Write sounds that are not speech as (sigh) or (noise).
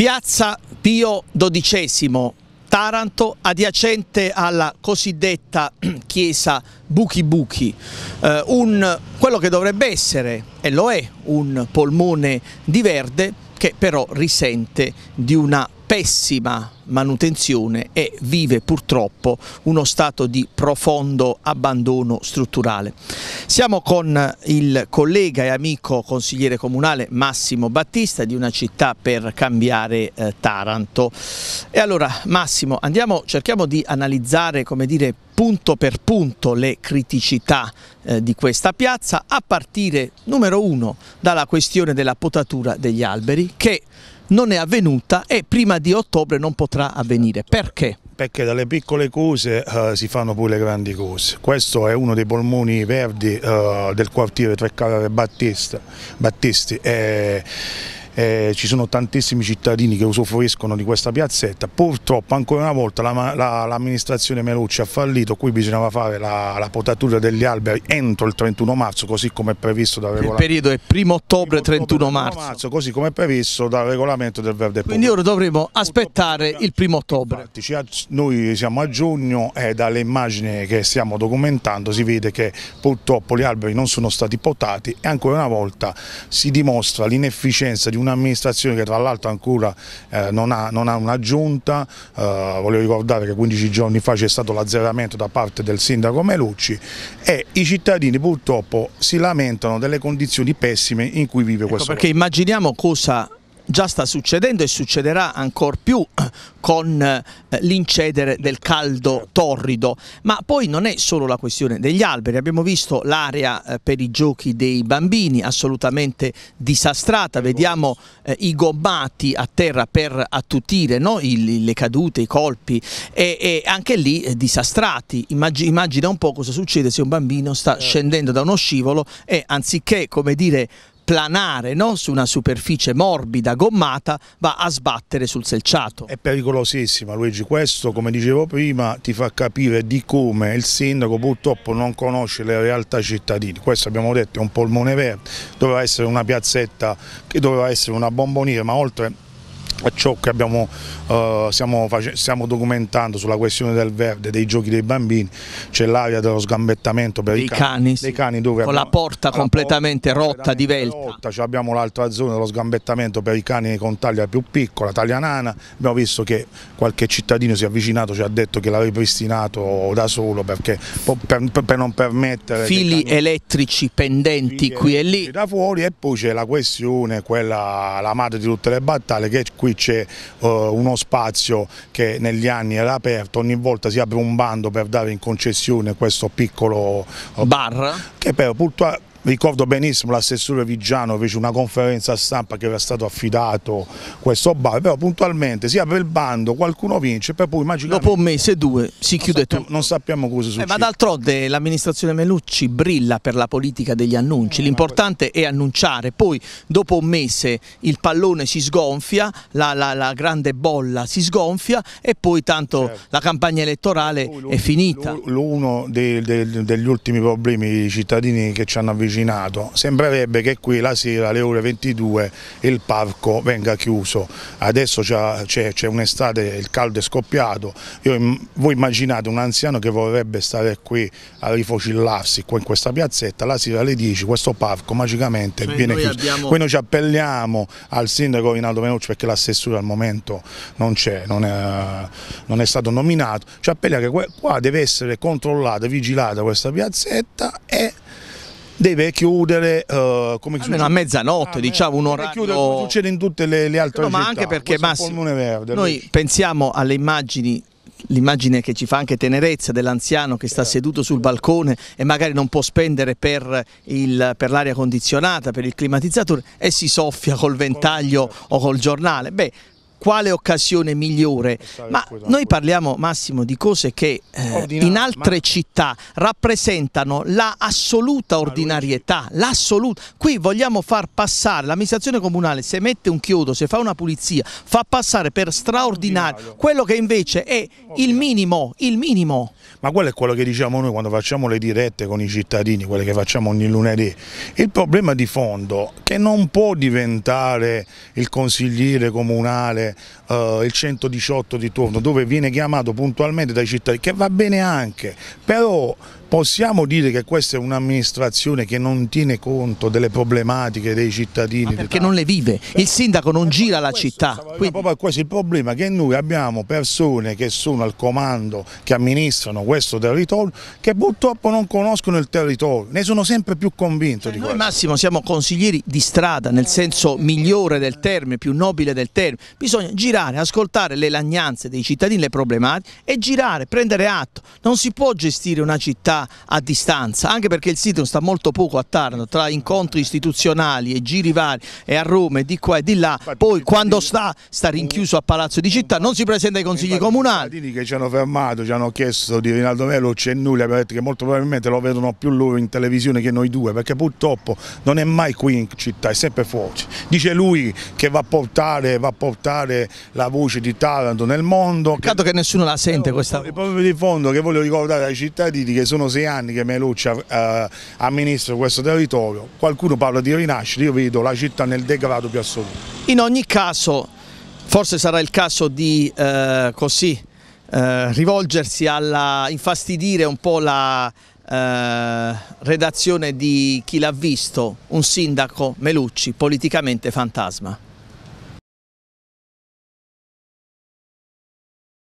Piazza Pio XII, Taranto, adiacente alla cosiddetta (clears throat) chiesa Buchi Buchi, eh, un, quello che dovrebbe essere, e lo è, un polmone di verde che però risente di una pessima manutenzione e vive purtroppo uno stato di profondo abbandono strutturale. Siamo con il collega e amico consigliere comunale Massimo Battista di una città per cambiare eh, Taranto. E allora Massimo, andiamo, cerchiamo di analizzare come dire, punto per punto le criticità eh, di questa piazza a partire numero uno dalla questione della potatura degli alberi che non è avvenuta e prima di ottobre non potrà avvenire. Perché? perché dalle piccole cose uh, si fanno pure le grandi cose. Questo è uno dei polmoni verdi uh, del quartiere Treccarare Battista, Battisti. E eh, eh, ci sono tantissimi cittadini che usufruiscono di questa piazzetta, purtroppo ancora una volta l'amministrazione la, la, Melucci ha fallito, qui bisognava fare la, la, potatura degli alberi entro il 31 marzo così come è previsto dal regolamento. Il periodo è 1 ottobre 31 marzo. marzo. Così come è previsto dal regolamento del Verde Quindi ora dovremo aspettare il 1 ottobre. Infatti, noi siamo a giugno e dalle immagini che stiamo documentando si vede che purtroppo gli alberi non sono stati potati e ancora una volta si dimostra l'inefficienza di un un'amministrazione che tra l'altro ancora eh, non, ha, non, ha, una giunta, eh, voglio ricordare che 15 giorni fa c'è stato l'azzeramento da parte del sindaco Melucci e i cittadini purtroppo si lamentano delle condizioni pessime in cui vive ecco questo. Perché immaginiamo cosa già sta succedendo e succederà ancora più eh, con eh, l'incedere del caldo torrido, ma poi non è solo la questione degli alberi, abbiamo visto l'area eh, per i giochi dei bambini assolutamente disastrata, vediamo i gommati a terra per attutire no? le cadute, i colpi e, anche lì disastrati, immagina un po' cosa succede se un bambino sta certo. scendendo da uno scivolo e anziché come dire planare no? su una superficie morbida, gommata, va a sbattere sul selciato. È pericolosissima Luigi, questo come dicevo prima ti fa capire di come il sindaco purtroppo non conosce le realtà cittadine, questo abbiamo detto è un polmone verde, doveva essere una piazzetta che doveva essere una bomboniera ma oltre a ciò che abbiamo, eh, stiamo, stiamo, documentando sulla questione del verde, dei giochi dei bambini, c'è l'area dello sgambettamento per dei i cani, cani, dei cani dove con abbiamo, la porta completamente porta, rotta di velta, cioè abbiamo l'altra zona dello sgambettamento per i cani con taglia più piccola, taglia nana, abbiamo visto che qualche cittadino si è avvicinato, ci ha detto che l'ha ripristinato da solo perché, per, per, per non permettere... Fili cani, elettrici pendenti qui e lì. Da fuori e poi c'è la questione, quella, la madre di tutte le battaglie che qui qui c'è eh, uno spazio che negli anni era aperto, ogni volta si apre un bando per dare in concessione questo piccolo eh, bar che però purtroppo Ricordo benissimo l'assessore Vigiano fece una conferenza stampa che era stato affidato questo bar, però puntualmente si apre il bando, qualcuno vince, per poi magicamente... Dopo un mese, due, si chiude tutto. Non sappiamo cosa succede. Eh, ma d'altronde l'amministrazione Melucci brilla per la politica degli annunci, eh, l'importante è annunciare, poi dopo un mese il pallone si sgonfia, la, la, la grande bolla si sgonfia e poi tanto certo. la campagna elettorale è finita. Uno degli ultimi problemi cittadini che ci hanno avvicinato originato. Sembrerebbe che qui la sera alle ore 22 il parco venga chiuso, adesso c'è un'estate, il caldo è scoppiato, Io, voi immaginate un anziano che vorrebbe stare qui a rifocillarsi qua in questa piazzetta, la sera alle 10 questo parco magicamente cioè viene chiuso. Abbiamo... Qui noi ci appelliamo al sindaco Rinaldo Menucci perché l'assessore al momento non c'è, non, non, è stato nominato, ci appelliamo che qua deve essere controllata, vigilata questa piazzetta e deve chiudere uh, come Almeno a mezzanotte, ah, diciamo un orario. Chiudere, come succede in tutte le, le altre no, città. Ma anche perché Massimo, verde, noi lui. pensiamo alle immagini l'immagine che ci fa anche tenerezza dell'anziano che sta certo. seduto sul balcone e magari non può spendere per, l'aria condizionata, per il climatizzatore e si soffia col ventaglio o col giornale. Beh, quale occasione migliore? Eh, ma noi parliamo Massimo di cose che eh, in altre città rappresentano la ordinarietà, l'assoluta. Qui vogliamo far passare, l'amministrazione comunale se mette un chiodo, se fa una pulizia, fa passare per straordinario quello che invece è il minimo, il minimo. Ma quello è quello che diciamo noi quando facciamo le dirette con i cittadini, quelle che facciamo ogni lunedì. Il problema di fondo è che non può diventare il consigliere comunale c'è eh, il 118 di turno dove viene chiamato puntualmente dai cittadini, che va bene anche, però Possiamo dire che questa è un'amministrazione che non tiene conto delle problematiche dei cittadini? Ma perché non le vive, il sindaco non gira la questo, città. Quindi... Proprio questo il problema, che noi abbiamo persone che sono al comando, che amministrano questo territorio, che purtroppo non conoscono il territorio, ne sono sempre più convinto cioè, di questo. Noi Massimo siamo consiglieri di strada, nel senso migliore del termine, più nobile del termine, bisogna girare, ascoltare le lagnanze dei cittadini, le problematiche e girare, prendere atto, non si può gestire una città a distanza, anche perché il sito sta molto poco a Tarno, tra incontri istituzionali e giri vari e a Roma e di qua e di là, poi quando sta, sta rinchiuso a Palazzo di Città, non si presenta ai consigli comunali. I che ci hanno fermato, ci hanno chiesto di Rinaldo Melo c'è nulla, abbiamo detto che molto probabilmente lo vedono più loro in televisione che noi due, perché purtroppo non è mai qui in città, è sempre fuori. Dice lui che va a portare, va a portare la voce di Taranto nel mondo. Peccato che, che nessuno la sente questa voce. Proprio di fondo che voglio ricordare ai cittadini che sono sei anni che Melucci eh, amministra questo territorio, qualcuno parla di rinascita, io vedo la città nel degrado più assoluto. In ogni caso, forse sarà il caso di eh, così, eh, rivolgersi alla infastidire un po' la eh, redazione di chi l'ha visto, un sindaco Melucci politicamente fantasma.